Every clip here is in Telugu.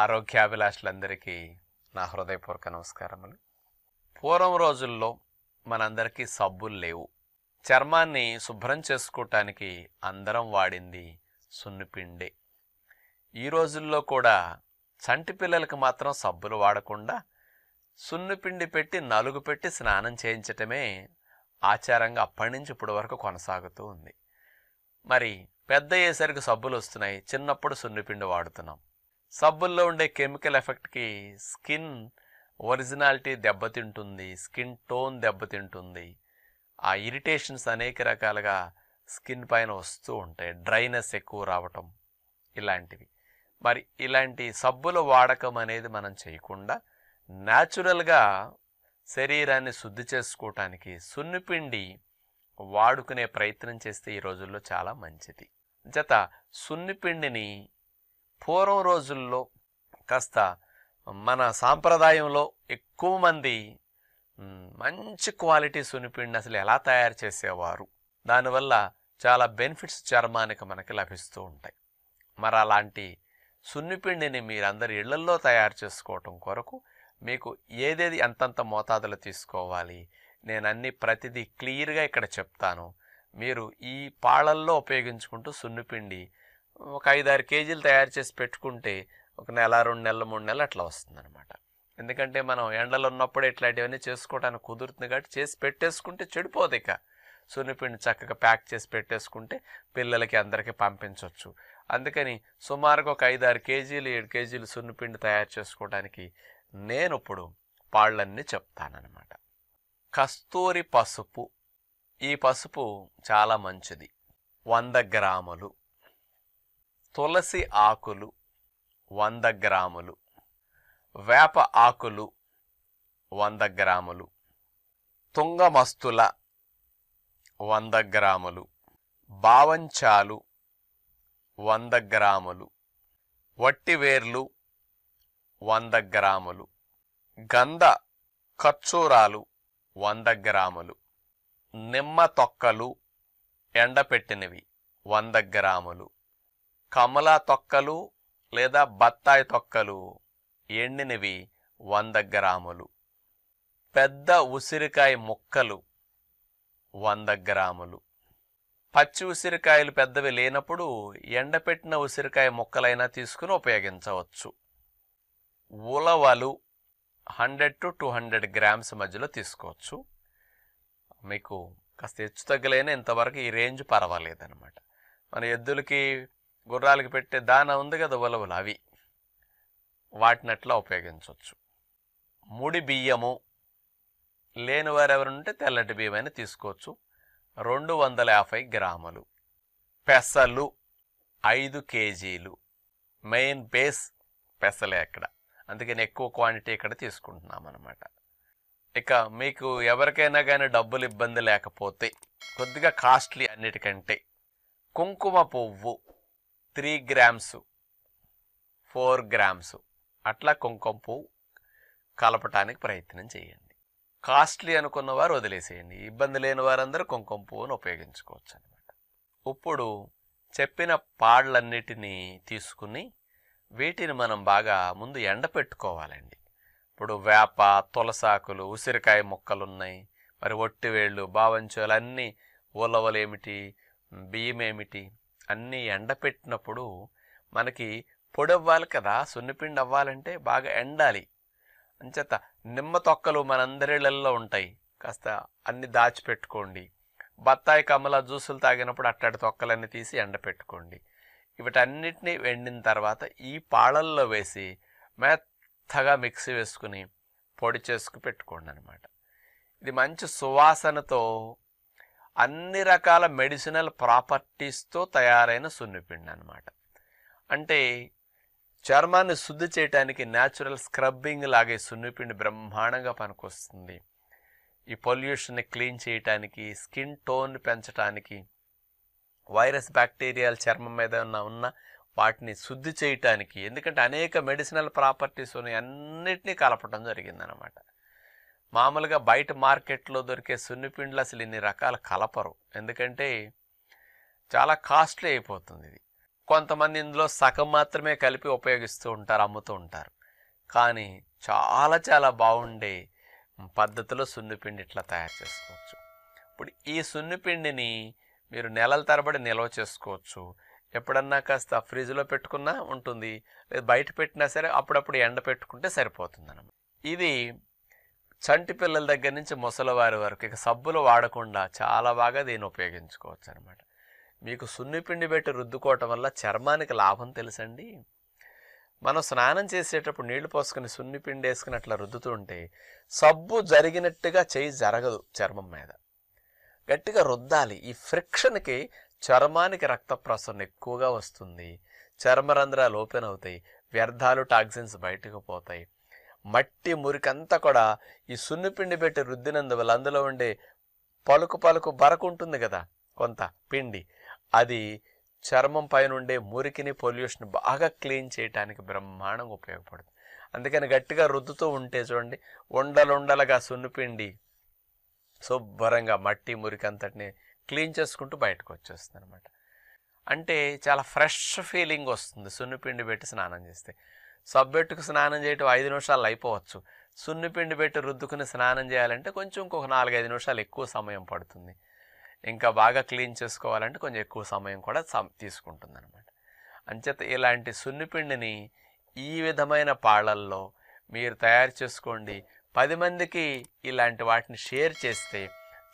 ఆరోగ్యాభిలాషులందరికీ నా హృదయపూర్వక నమస్కారములు పూర్వం రోజుల్లో మనందరికీ సబ్బులు లేవు చర్మాన్ని శుభ్రం చేసుకోవటానికి అందరం వాడింది సున్నిపిండే ఈ రోజుల్లో కూడా చంటి పిల్లలకు మాత్రం సబ్బులు వాడకుండా సున్నిపిండి పెట్టి నలుగు పెట్టి స్నానం చేయించటమే ఆచారంగా అప్పటి నుంచి ఇప్పటి వరకు కొనసాగుతూ ఉంది మరి పెద్ద అయ్యేసరికి సబ్బులు వస్తున్నాయి చిన్నప్పుడు సున్నిపిండి వాడుతున్నాం సబ్బుల్లో ఉండే కెమికల్ ఎఫెక్ట్కి స్కిన్ ఒరిజినాలిటీ దెబ్బతింటుంది స్కిన్ టోన్ దెబ్బతింటుంది ఆ ఇరిటేషన్స్ అనేక రకాలుగా స్కిన్ పైన వస్తూ ఉంటాయి డ్రైనెస్ ఎక్కువ రావటం ఇలాంటివి మరి ఇలాంటి సబ్బుల వాడకం అనేది మనం చేయకుండా న్యాచురల్గా శరీరాన్ని శుద్ధి చేసుకోవటానికి సున్నిపిండి వాడుకునే ప్రయత్నం చేస్తే ఈ రోజుల్లో చాలా మంచిది జత సున్నిపిండిని పూర్వం రోజుల్లో కాస్త మన సాంప్రదాయంలో ఎక్కువ మంది మంచి క్వాలిటీ సునిపిండిని అసలు ఎలా తయారు చేసేవారు దానివల్ల చాలా బెనిఫిట్స్ చర్మానికి మనకి లభిస్తూ ఉంటాయి మరి అలాంటి సున్నిపిండిని మీరందరి ఇళ్లల్లో తయారు చేసుకోవటం కొరకు మీకు ఏదేది ఎంతంత మోతాదులో తీసుకోవాలి నేను అన్ని ప్రతిదీ క్లియర్గా ఇక్కడ చెప్తాను మీరు ఈ పాళల్లో ఉపయోగించుకుంటూ సున్నిపిండి ఒక ఐదారు కేజీలు తయారు చేసి పెట్టుకుంటే ఒక నెల రెండు నెలలు మూడు నెలలు అట్లా వస్తుందన్నమాట ఎందుకంటే మనం ఎండలు ఉన్నప్పుడు ఇట్లాంటివన్నీ చేసుకోవడానికి కుదురుతుంది కాబట్టి చేసి పెట్టేసుకుంటే చెడిపోదు ఇక సున్నిపిండి చక్కగా ప్యాక్ చేసి పెట్టేసుకుంటే పిల్లలకి అందరికీ పంపించవచ్చు అందుకని సుమారుగా ఒక ఐదారు కేజీలు ఏడు కేజీలు సున్నిపిండి తయారు చేసుకోవడానికి నేను ఇప్పుడు పాళ్ళన్నీ చెప్తానన్నమాట కస్తూరి పసుపు ఈ పసుపు చాలా మంచిది వంద గ్రాములు తులసి ఆకులు వంద గ్రాములు వేప ఆకులు వంద గ్రాములు తుంగమస్తుల వంద గ్రాములు బావంచాలు వంద గ్రాములు వట్టివేర్లు వంద గ్రాములు గంధ ఖర్చూరాలు వంద గ్రాములు నిమ్మ తొక్కలు ఎండపెట్టినవి వంద గ్రాములు కమల తొక్కలు లేదా బత్తాయి తొక్కలు ఎండినవి వంద గ్రాములు పెద్ద ఉసిరికాయ ముక్కలు వంద గ్రాములు పచ్చి ఉసిరికాయలు పెద్దవి లేనప్పుడు ఎండపెట్టిన ఉసిరికాయ ముక్కలైనా తీసుకుని ఉపయోగించవచ్చు ఉలవలు hundred to two hundred grams మధ్యలో తీసుకోవచ్చు మీకు కాస్త హెచ్చు తగ్గలైనా ఇంతవరకు ఈ రేంజ్ పర్వాలేదన్నమాట మన ఎద్దులకి గుర్రాలకు పెట్టే దాన ఉంది కదా ఉలవలు అవి వాటినట్లా ఉపయోగించవచ్చు ముడి బియ్యము లేని ఉంటే తెల్లటి బియ్యమైనా తీసుకోవచ్చు రెండు వందల యాభై గ్రాములు పెసలు ఐదు కేజీలు మెయిన్ బేస్ పెసలే అక్కడ అందుకని ఎక్కువ క్వాంటిటీ ఇక్కడ తీసుకుంటున్నాం అనమాట ఇక మీకు ఎవరికైనా కానీ డబ్బులు ఇబ్బంది లేకపోతే కొద్దిగా కాస్ట్లీ అన్నిటికంటే కుంకుమ పువ్వు త్రీ గ్రామ్స్ ఫోర్ గ్రామ్స్ అట్లా కుంకుమ పువ్వు కలపటానికి ప్రయత్నం చేయండి కాస్ట్లీ అనుకున్న వారు వదిలేసేయండి ఇబ్బంది లేని వారందరూ కుంకుమ పువ్వును ఉపయోగించుకోవచ్చు అనమాట ఇప్పుడు చెప్పిన పాళ్ళన్నిటినీ తీసుకుని వీటిని మనం బాగా ముందు ఎండపెట్టుకోవాలండి ఇప్పుడు వేప తులసాకులు ఉసిరికాయ మొక్కలు ఉన్నాయి మరి ఒట్టివేళ్ళు బావంచోలు అన్నీ ఉలవలేమిటి బియ్యమేమిటి అన్నీ ఎండపెట్టినప్పుడు మనకి పొడి అవ్వాలి కదా సున్నిపిండి అవ్వాలంటే బాగా ఎండాలి అంచేత నిమ్మ తొక్కలు అందరిళ్ళల్లో ఉంటాయి కాస్త అన్ని దాచిపెట్టుకోండి బత్తాయి కమల జ్యూసులు తాగినప్పుడు అట్టడి తొక్కలన్నీ తీసి ఎండపెట్టుకోండి వీటన్నిటినీ ఎండిన తర్వాత ఈ పాళల్లో వేసి మెత్తగా మిక్సీ వేసుకుని పొడి చేసుకు పెట్టుకోండి అనమాట ఇది మంచి సువాసనతో అన్ని రకాల మెడిసినల్ ప్రాపర్టీస్తో తయారైన సున్నిపిండి అనమాట అంటే చర్మాన్ని శుద్ధి చేయడానికి న్యాచురల్ స్క్రబ్బింగ్ లాగే సున్నిపిండి బ్రహ్మాండంగా పనికొస్తుంది ఈ పొల్యూషన్ని క్లీన్ చేయటానికి స్కిన్ టోన్ పెంచడానికి వైరస్ బ్యాక్టీరియాలు చర్మం మీద ఉన్న ఉన్న వాటిని శుద్ధి చేయటానికి ఎందుకంటే అనేక మెడిసినల్ ప్రాపర్టీస్ ఉన్నాయి అన్నిటినీ కలపడం జరిగిందనమాట మామూలుగా బయట మార్కెట్లో దొరికే సున్నిపిండ్లు అసలు ఇన్ని రకాలు కలపరు ఎందుకంటే చాలా కాస్ట్లీ అయిపోతుంది ఇది కొంతమంది ఇందులో సగం మాత్రమే కలిపి ఉపయోగిస్తూ ఉంటారు అమ్ముతూ ఉంటారు కానీ చాలా చాలా బాగుండే పద్ధతిలో సున్నిపిండి ఇట్లా తయారు చేసుకోవచ్చు ఇప్పుడు ఈ సున్నిపిండిని మీరు నెలల తరబడి నిల్వ చేసుకోవచ్చు ఎప్పుడన్నా కాస్త ఫ్రిడ్జ్లో పెట్టుకున్నా ఉంటుంది లేదు బయట పెట్టినా సరే అప్పుడప్పుడు ఎండ పెట్టుకుంటే సరిపోతుంది ఇది చంటి పిల్లల దగ్గర నుంచి ముసలివారి వరకు ఇక సబ్బులు వాడకుండా చాలా బాగా దీన్ని ఉపయోగించుకోవచ్చు అనమాట మీకు సున్నిపిండి పెట్టి రుద్దుకోవటం వల్ల చర్మానికి లాభం తెలుసండి మనం స్నానం చేసేటప్పుడు నీళ్లు పోసుకుని పిండి వేసుకుని అట్లా రుద్దుతుంటే సబ్బు జరిగినట్టుగా చేయి జరగదు చర్మం మీద గట్టిగా రుద్దాలి ఈ ఫ్రిక్షన్కి చర్మానికి రక్త ప్రసరణ ఎక్కువగా వస్తుంది చర్మరంధ్రాలు ఓపెన్ అవుతాయి వ్యర్థాలు టాక్సిన్స్ బయటకు పోతాయి మట్టి మురికంతా కూడా ఈ సున్నిపిండి పెట్టి వల్ల అందులో ఉండే పలుకు పలుకు బరకుంటుంది కదా కొంత పిండి అది చర్మం పైన ఉండే మురికిని పొల్యూషన్ బాగా క్లీన్ చేయడానికి బ్రహ్మాండంగా ఉపయోగపడుతుంది అందుకని గట్టిగా రుద్దుతూ ఉంటే చూడండి ఉండలుండలుగా సున్నిపిండి శుభ్రంగా మట్టి మురికి అంతటిని క్లీన్ చేసుకుంటూ బయటకు వచ్చేస్తుంది అనమాట అంటే చాలా ఫ్రెష్ ఫీలింగ్ వస్తుంది సున్నిపిండి పెట్టి స్నానం చేస్తే సబ్బెట్టుకు స్నానం చేయటం ఐదు నిమిషాలు అయిపోవచ్చు సున్నిపిండి పెట్టి రుద్దుకుని స్నానం చేయాలంటే కొంచెం ఇంకొక నాలుగైదు నిమిషాలు ఎక్కువ సమయం పడుతుంది ఇంకా బాగా క్లీన్ చేసుకోవాలంటే కొంచెం ఎక్కువ సమయం కూడా తీసుకుంటుంది అనమాట అంచేత ఇలాంటి సున్నిపిండిని ఈ విధమైన పాళల్లో మీరు తయారు చేసుకోండి పది మందికి ఇలాంటి వాటిని షేర్ చేస్తే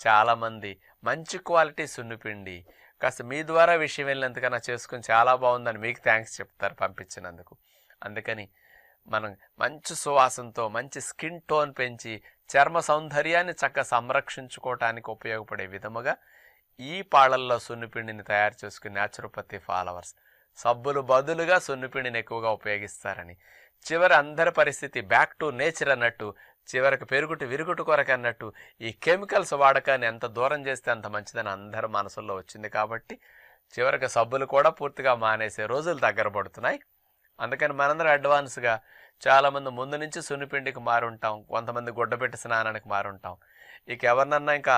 చాలామంది మంచి క్వాలిటీ సున్నిపిండి కాస్త మీ ద్వారా విషయం వెళ్ళినంతకన్నా చేసుకుని చాలా బాగుందని మీకు థ్యాంక్స్ చెప్తారు పంపించినందుకు అందుకని మనం మంచి సువాసనతో మంచి స్కిన్ టోన్ పెంచి చర్మ సౌందర్యాన్ని చక్కగా సంరక్షించుకోవటానికి ఉపయోగపడే విధముగా ఈ పాళల్లో సున్నిపిండిని తయారు చేసుకుని న్యాచురోపతి ఫాలోవర్స్ సబ్బులు బదులుగా సున్నిపిండిని ఎక్కువగా ఉపయోగిస్తారని చివరి అందరి పరిస్థితి బ్యాక్ టు నేచర్ అన్నట్టు చివరికి పెరుగుటి విరుగుటి కొరకు అన్నట్టు ఈ కెమికల్స్ వాడకాన్ని ఎంత దూరం చేస్తే అంత మంచిదని అందరి మనసుల్లో వచ్చింది కాబట్టి చివరికి సబ్బులు కూడా పూర్తిగా మానేసే రోజులు దగ్గర పడుతున్నాయి అందుకని మనందరం అడ్వాన్స్గా చాలామంది ముందు నుంచి సున్నిపిండికి మారుంటాం కొంతమంది గుడ్డబెట్టి స్నానానికి మారుంటాం ఇక ఎవరినన్నా ఇంకా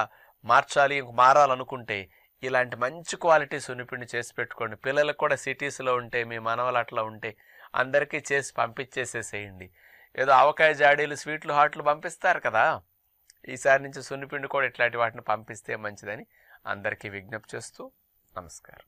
మార్చాలి ఇంక మారాలనుకుంటే ఇలాంటి మంచి క్వాలిటీ సున్నిపిండి చేసి పెట్టుకోండి పిల్లలకు కూడా సిటీస్లో ఉంటే మీ మనవలు అట్లా ఉంటే అందరికీ చేసి పంపించేసేసేయండి ఏదో అవకాయ జాడీలు స్వీట్లు హాట్లు పంపిస్తారు కదా ఈసారి నుంచి సున్నిపిండి కూడా ఇట్లాంటి వాటిని పంపిస్తే మంచిదని అందరికీ విజ్ఞప్తి చేస్తూ నమస్కారం